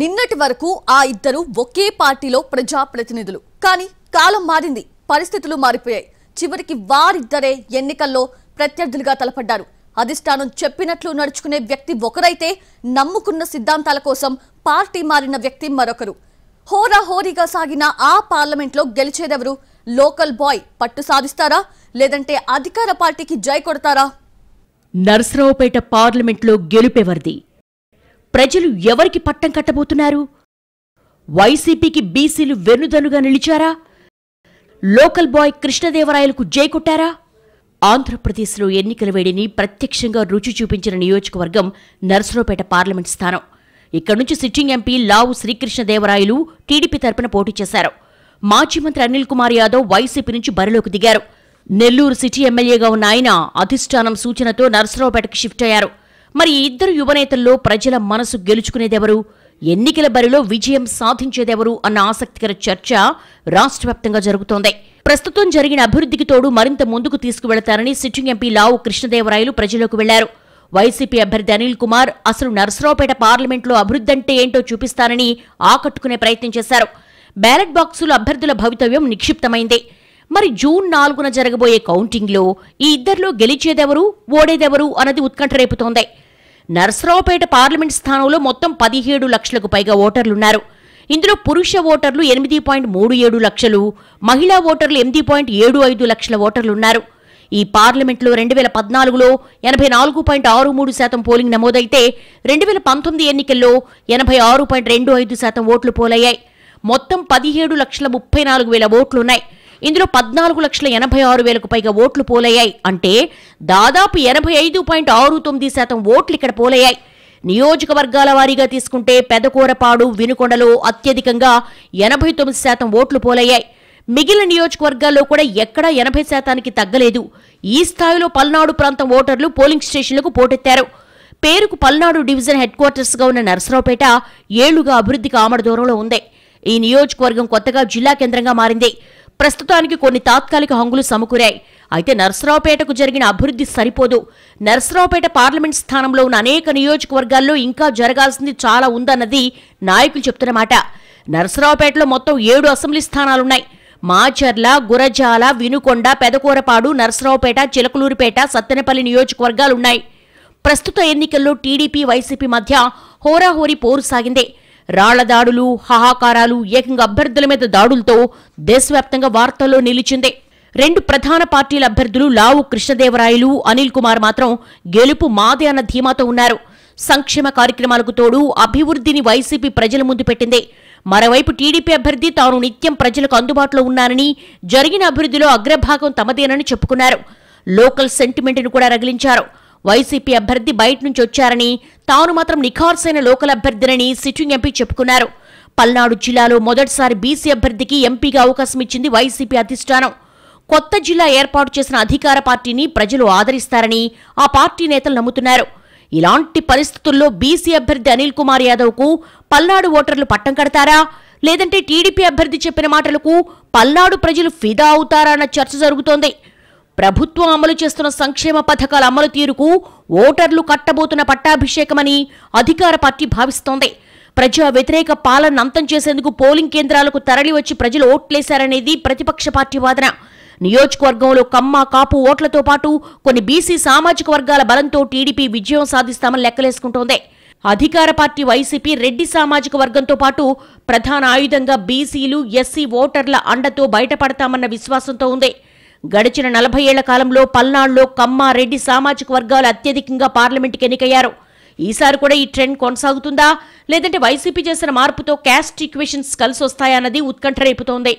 నిన్నటి వరకు ఆ ఇద్దరు ఒకే పార్టీలో ప్రజాప్రతినిధులు కానీ కాలం మారింది పరిస్థితులు మారిపోయాయి చివరికి వారిద్దరే ఎన్నికల్లో ప్రత్యర్థులుగా తలపడ్డారు అధిష్టానం చెప్పినట్లు నడుచుకునే వ్యక్తి ఒకరైతే నమ్ముకున్న సిద్ధాంతాల కోసం పార్టీ మారిన వ్యక్తి మరొకరు హోరాహోరీగా సాగిన ఆ పార్లమెంట్లో గెలిచేదెవరు లోకల్ బాయ్ పట్టు సాధిస్తారా లేదంటే అధికార పార్టీకి జై కొడతారా నర్సరావుపేట పార్లమెంట్లో గెలుపెవరిది ప్రజలు ఎవరికి పట్టం కట్టబోతున్నారు వైసీపీకి బీసీలు వెన్నుదనుగా నిలిచారా లోకల్ బాయ్ కృష్ణదేవరాయలకు జైకొట్టారా ఆంధ్రప్రదేశ్లో ఎన్నికల వేడిని ప్రత్యక్షంగా రుచి చూపించిన నియోజకవర్గం నర్సరావుపేట పార్లమెంట్ స్థానం ఇక్కడి నుంచి sitting MP Lavu Srikrishnadevarayalu TDP తరపున పోటీ చేశారు మాజీ మంత్రి అనిల్ కుమార్ యాదవ్ వైసీపీ నుంచి బరిలోకి దిగారు నెల్లూరు సిటీ ఎమ్మెల్యేగా ఉన్న ఆయన అధిష్టానం సూచనతో నర్సరావుపేటకు షిఫ్ట్ అయ్యారు మరి ఈ ఇద్దరు యువనేతల్లో ప్రజల మనసు గెలుచుకునేదెవరు ఎన్నికల బరిలో విజయం సాధించేదెవరు అన్న ఆసక్తికర చర్చ రాష్ట్ర వ్యాప్తంగా జరుగుతోంది ప్రస్తుతం జరిగిన అభివృద్ధికి తోడు మరింత ముందుకు తీసుకువెళతారని సిట్టింగ్ ఎంపీ లావు కృష్ణదేవరాయలు ప్రజలకు వెళ్లారు వైసీపీ అభ్యర్థి అనిల్ కుమార్ అసలు నర్సరావుపేట పార్లమెంట్లో అభివృద్ధి అంటే ఏంటో చూపిస్తానని ఆకట్టుకునే ప్రయత్నం చేశారు బ్యాలెట్ బాక్సులు అభ్యర్థుల భవితవ్యం నిక్షిప్తమైంది మరి జూన్ నాలుగున జరగబోయే కౌంటింగ్లో ఈ ఇద్దరిలో గెలిచేదెవరు ఓడేదెవరు అన్నది ఉత్కంఠ రేపుతోంది నర్సరావుపేట పార్లమెంట్ స్థానంలో మొత్తం పదిహేడు లక్షలకు పైగా ఓటర్లున్నారు ఇందులో పురుష ఓటర్లు ఎనిమిది పాయింట్ మూడు ఏడు లక్షలు మహిళా ఓటర్లు ఎనిమిది పాయింట్ ఏడు ఐదు లక్షల ఓటర్లున్నారు ఈ పార్లమెంట్లో రెండు వేల పద్నాలుగులో ఎనభై నాలుగు పాయింట్ ఆరు మూడు శాతం పోలింగ్ నమోదైతే రెండు వేల పంతొమ్మిది ఎన్నికల్లో ఎనభై ఆరు పాయింట్ రెండు ఐదు శాతం ఓట్లు పోలయ్యాయి మొత్తం పదిహేడు లక్షల ముప్పై నాలుగు వేల ఓట్లున్నాయి ఇందులో పద్నాలుగు లక్షల ఎనభై ఆరు వేలకు పైగా ఓట్లు పోలయ్యాయి అంటే దాదాపు ఎనభై ఐదు పాయింట్ ఆరు తొమ్మిది శాతం ఓట్లు ఇక్కడ పోలయ్యాయి నియోజకవర్గాల వారీగా తీసుకుంటే పెదకూరపాడు వినుకొండలో అత్యధికంగా ఎనభై తొమ్మిది శాతం ఓట్లు పోలయ్యాయి మిగిలిన నియోజకవర్గాల్లో కూడా ఎక్కడా ఎనభై శాతానికి తగ్గలేదు ఈ స్థాయిలో పల్నాడు ప్రాంతం ఓటర్లు పోలింగ్ స్టేషన్లకు పోటెత్తారు పేరుకు పల్నాడు డివిజన్ హెడ్ క్వార్టర్స్గా ఉన్న నరసరావుపేట ఏళ్లుగా అభివృద్ధికి ఆమడ దూరంలో ఉంది ఈ నియోజకవర్గం కొత్తగా జిల్లా కేంద్రంగా మారింది ప్రస్తుతానికి కొన్ని తాత్కాలిక హంగులు సమకూరాయి అయితే నర్సరావుపేటకు జరిగిన అభివృద్ధి సరిపోదు నర్సరావుపేట పార్లమెంట్ స్థానంలో ఉన్న అనేక నియోజకవర్గాల్లో ఇంకా జరగాల్సింది చాలా ఉందన్నది నాయకులు చెప్తున్నమాట నర్సరావుపేటలో మొత్తం ఏడు అసెంబ్లీ స్థానాలున్నాయి మాచర్ల గురజాల వినుకొండ పెదకూరపాడు నర్సరావుపేట చిలకలూరుపేట సత్తెనపల్లి నియోజకవర్గాలున్నాయి ప్రస్తుత ఎన్నికల్లో టీడీపీ వైసీపీ మధ్య హోరాహోరీ పోరు సాగిందే రాళ్లదాడులు హాహాకారాలు ఏకంగా అభ్యర్థుల మీద దాడులతో దేశవ్యాప్తంగా వార్తల్లో నిలిచిందే రెండు ప్రధాన పార్టీల అభ్యర్థులు లావు కృష్ణదేవరాయలు అనిల్ కుమార్ మాత్రం గెలుపు మాదే అన్న ధీమాతో ఉన్నారు సంక్షేమ కార్యక్రమాలకు తోడు అభివృద్ధిని వైసీపీ ప్రజల ముందు పెట్టింది మరోవైపు టీడీపీ అభ్యర్థి తాను నిత్యం ప్రజలకు అందుబాటులో ఉన్నానని జరిగిన అభివృద్ధిలో అగ్రభాగం తమదేనని చెప్పుకున్నారు లోకల్ సెంటిమెంట్ను కూడా రగిలించారు వైసీపీ అభ్యర్థి బయట నుంచి వచ్చారని తాను మాత్రం నిఖార్సైన లోకల్ అభ్యర్థినని సిట్టింగ్ ఎంపీ చెప్పుకున్నారు పల్నాడు జిల్లాలో మొదటిసారి బీసీ అభ్యర్థికి ఎంపీగా అవకాశం ఇచ్చింది వైసీపీ అధిష్టానం కొత్త జిల్లా ఏర్పాటు చేసిన అధికార పార్టీని ప్రజలు ఆదరిస్తారని ఆ పార్టీ నేతలు నమ్ముతున్నారు ఇలాంటి పరిస్థితుల్లో బీసీ అభ్యర్థి అనిల్ కుమార్ యాదవ్కు పల్నాడు ఓటర్లు పట్టం కడతారా లేదంటే టీడీపీ అభ్యర్థి చెప్పిన మాటలకు పల్నాడు ప్రజలు ఫిదా అవుతారా అన్న చర్చ జరుగుతోంది ప్రభుత్వం అమలు చేస్తున్న సంక్షేమ పథకాల అమలు తీరుకు ఓటర్లు కట్టబోతున్న పట్టాభిషేకమని అధికార పార్టీ భావిస్తోంది ప్రజా వ్యతిరేక పాలన అంతం చేసేందుకు పోలింగ్ కేంద్రాలకు తరలివచ్చి ప్రజలు ఓట్లేశారనేది ప్రతిపక్ష పార్టీ వాదన నియోజకవర్గంలో కమ్మ కాపు ఓట్లతో పాటు కొన్ని బీసీ సామాజిక వర్గాల బలంతో టీడీపీ విజయం సాధిస్తామని లెక్కలేసుకుంటోంది అధికార పార్టీ వైసీపీ రెడ్డి సామాజిక వర్గంతో పాటు ప్రధాన ఆయుధంగా బీసీలు ఎస్సీ ఓటర్ల అండతో బయటపడతామన్న విశ్వాసంతో ఉంది గడిచిన నలభై ఏళ్ల కాలంలో పల్నాడులో కమ్మారెడ్డి సామాజిక వర్గాలు అత్యధికంగా పార్లమెంటుకి ఎన్నికయ్యారు ఈసారి కూడా ఈ ట్రెండ్ కొనసాగుతుందా లేదంటే వైసీపీ చేసిన మార్పుతో క్యాస్ట్ ఈక్వేషన్స్ కలిసి వస్తాయన్నది ఉత్కంఠ రేపుతోంది